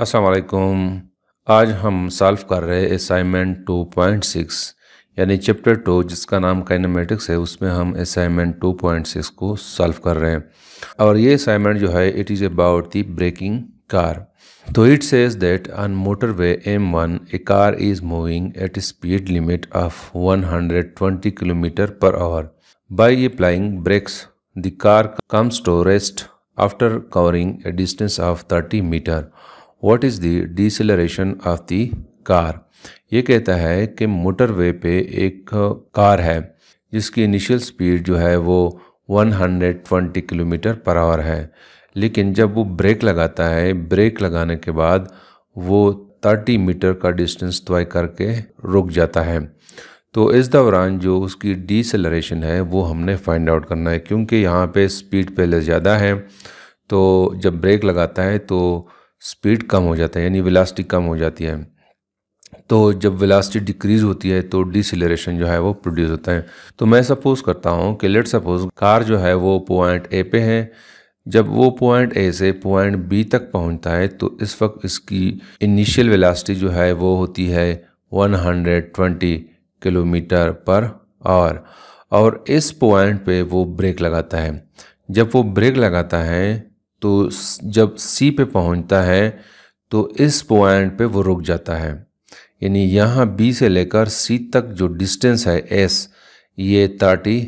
असलकुम आज हम सॉल्व कर रहे असाइनमेंट 2.6 यानी चैप्टर 2 जिसका नाम काइनमेटिक्स है उसमें हम असाइनमेंट 2.6 को सॉल्व कर रहे हैं और ये असाइनमेंट जो है it is about the breaking car तो it says that on motorway M one a car is moving at speed limit of 120 kilometre per hour by applying brakes the car comes to rest after covering a distance of 30 metre what is the deceleration of the car ये कहता है कि motor way पे एक car है जिसकी initial speed जो है वो 120 किलोमीटर पर आवर है लेकिन जब वो ब्रेक लगाता है ब्रेक लगाने के बाद वो 30 मीटर का डिस्टेंस तय करके रुक जाता है तो इस दौरान जो उसकी डिसलरेशन है वो हमने फाइंड आउट करना है क्योंकि यहाँ पे स्पीड पहले ज़्यादा है तो जब ब्रेक लगाता है तो स्पीड कम हो जाता है यानी वेलासिटी कम हो जाती है तो जब वेलासिटी डिक्रीज होती है तो डिसलेशन जो है वो प्रोड्यूस होता है तो मैं सपोज़ करता हूँ कि लेट सपोज कार जो है वो पॉइंट ए पे है जब वो पॉइंट ए से पॉइंट बी तक पहुँचता है तो इस वक्त इसकी इनिशियल वेलासिटी जो है वो होती है 120 किलोमीटर पर आवर और इस पॉइंट पे वो ब्रेक लगाता है जब वो ब्रेक लगाता है तो जब सी पे पहुंचता है तो इस पॉइंट पे वो रुक जाता है यानी यहाँ बी से लेकर सी तक जो डिस्टेंस है एस ये थर्टी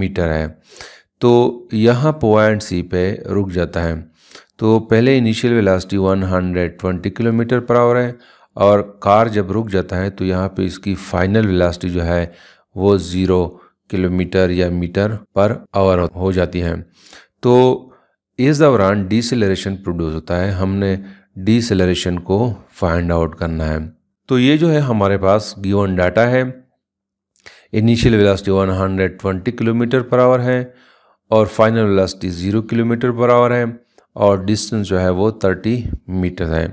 मीटर है तो यहाँ पॉइंट सी पे रुक जाता है तो पहले initial velocity 120 kilometre per hour है और कार जब रुक जाता है तो यहाँ पे इसकी फाइनल वेलासिटी जो है वो ज़ीरो किलोमीटर या मीटर पर आवर हो जाती है तो इस दौरान डिसलरेशन प्रोड्यूस होता है हमने डिसलरेशन को फाइंड आउट करना है तो ये जो है हमारे पास गिवन डाटा है initial velocity 120 kilometre per hour है और final velocity 0 kilometre per hour है और डिस्टेंस जो है वो 30 मीटर है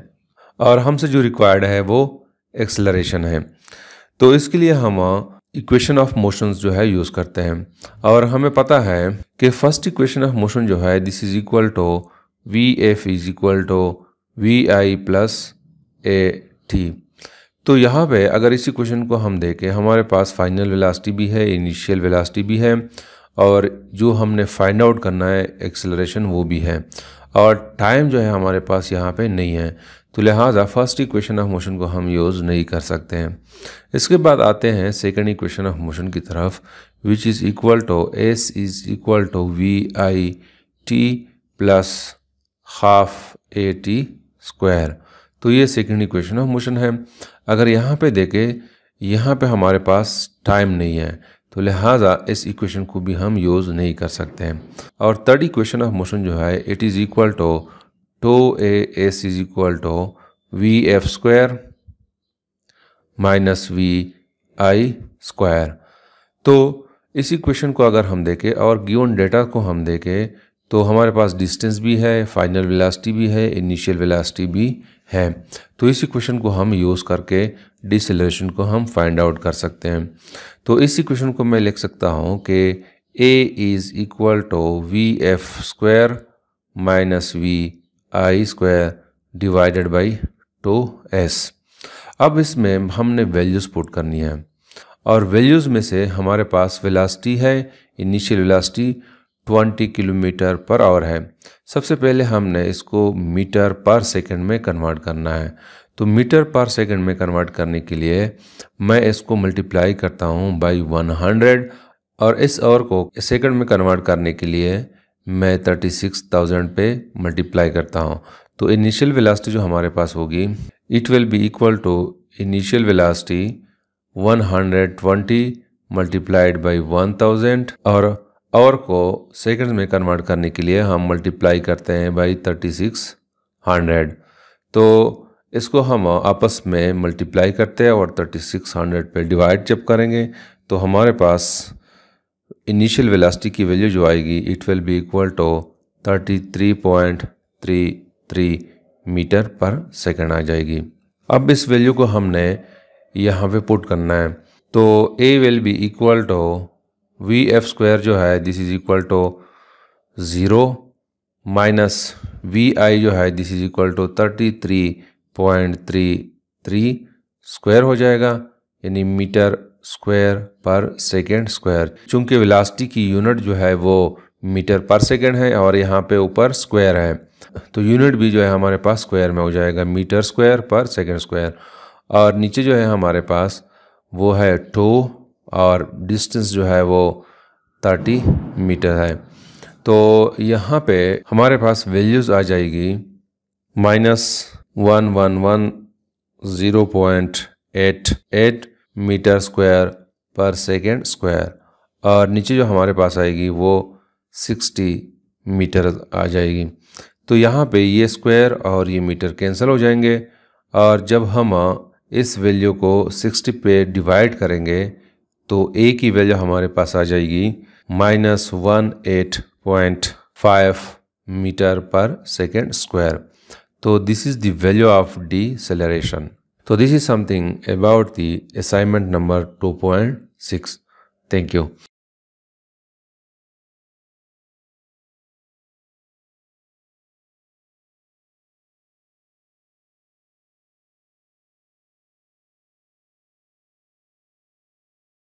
और हमसे जो रिक्वायर्ड है वो एक्सलरेशन है तो इसके लिए हम इक्वेशन ऑफ मोशंस जो है यूज़ करते हैं और हमें पता है कि फर्स्ट इक्वेशन ऑफ मोशन जो है this is equal to V F is equal to V I plus A T तो यहाँ पे अगर इस इक्वेशन को हम देखें हमारे पास फाइनल वेलासिटी भी है इनिशियल वेलासिटी भी है और जो हमने फाइंड आउट करना है एक्सेलरेशन वो भी है और टाइम जो है हमारे पास यहाँ पे नहीं है तो लिहाजा फर्स्ट इक्वेशन ऑफ मोशन को हम यूज़ नहीं कर सकते हैं इसके बाद आते हैं सेकेंड इक्वेशन ऑफ मोशन की तरफ which is equal to S is equal to V I T plus half A T square तो ये सेकेंड इक्वेशन ऑफ मोशन है अगर यहाँ पे देखें यहाँ पे हमारे पास टाइम नहीं है तो लिहाजा इस इक्वेशन को भी हम यूज़ नहीं कर सकते हैं और थर्ड इक्वेशन ऑफ मोशन जो है it is equal to two A S is equal to V F square minus V I square तो इस इक्वेशन को अगर हम देखें और गिवन डेटा को हम देखें तो हमारे पास डिस्टेंस भी है फाइनल वेलासिटी भी है इनिशियल वेलासिटी भी है तो इस इक्वेशन को हम यूज़ करके डिसलेशन को हम फाइंड आउट कर सकते हैं तो इस इक्वेशन को मैं लिख सकता हूँ कि A is equal to V F square minus V I square divided by two S अब इसमें हमने वैल्यूज़ पुट करनी है और वैल्यूज़ में से हमारे पास वेलासिटी है initial velocity 20 kilometre per hour है सबसे पहले हमने इसको मीटर पर सेकंड में कन्वर्ट करना है तो मीटर पर सेकंड में कन्वर्ट करने के लिए मैं इसको मल्टीप्लाई करता हूँ बाई 100 और इस आवर को सेकंड में कन्वर्ट करने के लिए मैं थर्टी सिक्स थाउजेंड पे मल्टीप्लाई करता हूँ तो इनिशियल वेलासिटी जो हमारे पास होगी it will be equal to initial velocity one hundred twenty multiplied by one thousand और आवर को सेकंड में कन्वर्ट करने के लिए हम मल्टीप्लाई करते हैं बाई थर्टी सिक्स हंड्रेड तो इसको हम आपस में मल्टीप्लाई करते हैं और थर्टी सिक्स हंड्रेड पर डिवाइड जब करेंगे तो हमारे पास इनिशियल वेलासिटी की वैल्यू जो आएगी it will be equal to thirty three point three three metre per second आ जाएगी अब इस वैल्यू को हमने यहाँ पे पुट करना है तो A will be equal to V F square जो है this is equal to zero minus V I जो है this is equal to thirty three point three three square हो जाएगा यानी metre square per second square चूँकि velocity की unit जो है वो मीटर पर सेकेंड है और यहाँ पे ऊपर स्क्वायर है तो यूनिट भी जो है हमारे पास स्क्वायर में हो जाएगा metre square per second square और नीचे जो है हमारे पास वो है टो और डिस्टेंस जो है वो थर्टी मीटर है तो यहाँ पे हमारे पास वैल्यूज़ आ जाएगी minus one one one zero point eight eight metre square per second square और नीचे जो हमारे पास आएगी वो सिक्सटी मीटर आ जाएगी तो यहाँ पे ये स्क्वायर और ये मीटर कैंसिल हो जाएंगे और जब हम इस वैल्यू को 60 पे डिवाइड करेंगे तो ए की वैल्यू हमारे पास आ जाएगी minus one eight point five metre per second square तो this is the value of deceleration So this is something about the assignment number 2.6. Thank you.